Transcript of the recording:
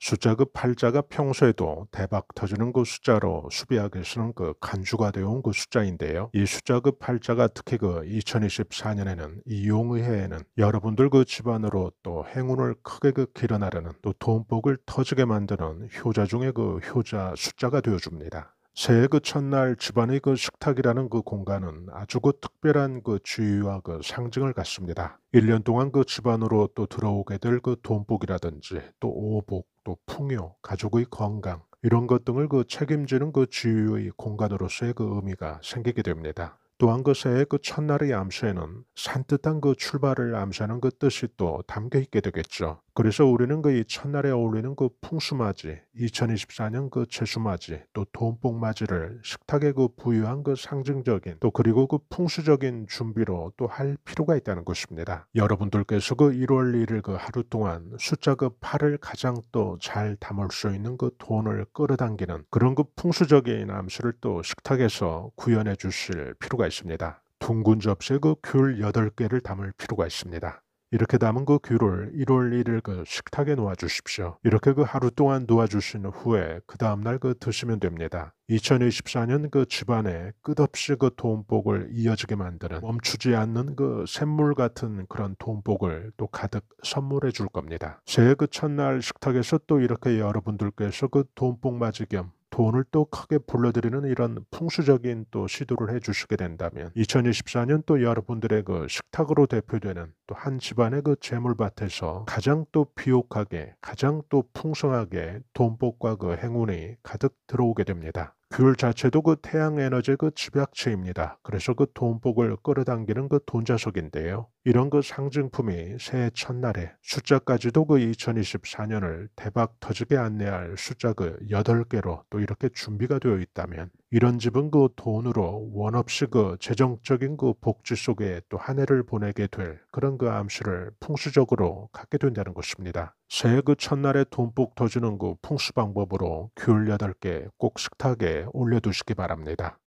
숫자그 팔자가 평소에도 대박 터지는 그 숫자로 수비하게쓰는그 간주가 되어온 그 숫자인데요. 이 숫자그 팔자가 특히 그 2024년에는 이용의해에는 여러분들 그 집안으로 또 행운을 크게 그 길어나르는 또 돈복을 터지게 만드는 효자 중에 그 효자 숫자가 되어줍니다. 새해 그 첫날 집안의 그 식탁이라는 그 공간은 아주 그 특별한 그 주의와 그 상징을 갖습니다. 1년 동안 그 집안으로 또 들어오게 될 그 돈복이라든지 또 오복, 또 풍요, 가족의 건강, 이런 것 등을 그 책임지는 그 주의의 공간으로서의 그 의미가 생기게 됩니다. 또한 것의 그 첫날의 암수에는 산뜻한 그 출발을 암시하는 그 뜻이 또 담겨 있게 되겠죠. 그래서 우리는 그이 첫날에 어울리는 그 풍수맞이, 2024년 그 채수맞이, 또 돈복맞이를 식탁에 그 부유한 그 상징적인 또 그리고 그 풍수적인 준비로 또 할 필요가 있다는 것입니다. 여러분들께서 그 1월 1일 그 하루 동안 숫자 그 8을 가장 또 잘 담을 수 있는 그 돈을 끌어당기는 그런 그 풍수적인 암수를또 식탁에서 구현해 주실 필요가 있습니다. 있습니다. 둥근 접시에 그 귤 8개를 담을 필요가 있습니다. 이렇게 담은 그 귤을 1월 1일 그 식탁에 놓아 주십시오. 이렇게 그 하루 동안 놓아 주신 후에 그 다음날 그 드시면 됩니다. 2024년 그 집안에 끝없이 그 돈복을 이어지게 만드는 멈추지 않는 그 샘물 같은 그런 돈복을 또 가득 선물해 줄 겁니다. 새해 그 첫날 식탁에서 또 이렇게 여러분들께서 그 돈복 맞이 겸 돈을 또 크게 불러들이는 이런 풍수적인 또 시도를 해주시게 된다면 2024년 또 여러분들의 그 식탁으로 대표되는 또한 집안의 그 재물밭에서 가장 또 비옥하게 가장 또 풍성하게 돈복과 그 행운이 가득 들어오게 됩니다. 귤 자체도 그 태양 에너지 의그 집약체입니다. 그래서 그 돈복을 끌어당기는 그 돈자석인데요. 이런 그 상징품이 새해 첫날에 숫자까지도 그 2024년을 대박 터지게 안내할 숫자 그 8개로 또 이렇게 준비가 되어 있다면 이런 집은 그 돈으로 원 없이 그 재정적인 그 복지 속에 또 한 해를 보내게 될 그런 그 암시를 풍수적으로 갖게 된다는 것입니다. 새해 그 첫날에 돈복터지는그 풍수 방법으로 귤 8개 꼭 식탁에 올려두시기 바랍니다.